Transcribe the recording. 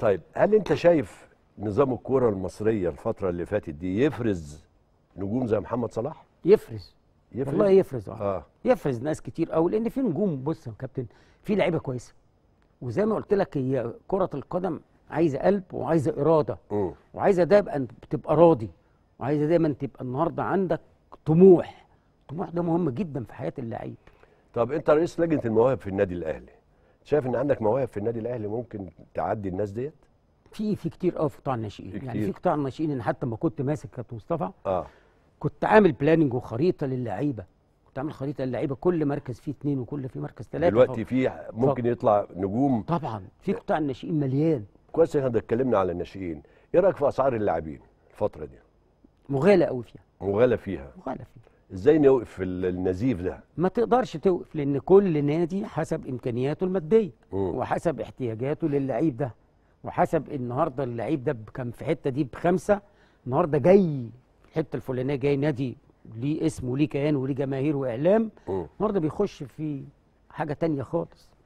طيب هل انت شايف نظام الكوره المصريه الفتره اللي فاتت دي يفرز نجوم زي محمد صلاح يفرز يفرز والله يفرز اه, آه. يفرز ناس كتير قوي لان في نجوم بص يا كابتن في لعيبه كويسه وزي ما قلت لك هي كره القدم عايزه قلب وعايزه اراده م. وعايزه دايما تبقى راضي وعايزه دايما تبقى النهارده عندك طموح الطموح ده مهم جدا في حياه اللعيب طب انت رئيس لجنه المواهب في النادي الاهلي شايف ان عندك مواهب في النادي الاهلي ممكن تعدي الناس ديت في في كتير قوي في قطاع الناشئين يعني في قطاع الناشئين انا حتى ما كنت ماسك كابتن مصطفى اه كنت عامل بلاننج وخريطه للعيبه كنت عامل خريطه للعيبه كل مركز فيه اثنين وكل في مركز ثلاثه دلوقتي في ممكن يطلع نجوم طبعا في قطاع الناشئين مليان كويس احنا اتكلمنا على الناشئين ايه رايك في اسعار اللاعبين الفتره دي مغالى قوي فيها مغالى فيها مغالى فيها ازاي نوقف النزيف ده ما تقدرش توقف لان كل نادي حسب امكانياته الماديه وحسب احتياجاته للعيب ده وحسب النهارده اللعيب ده كان في الحته دي بخمسه النهارده جاي الحته الفلانيه جاي نادي ليه اسم وليه كيان وليه جماهير واعلام النهارده بيخش في حاجه تانية خالص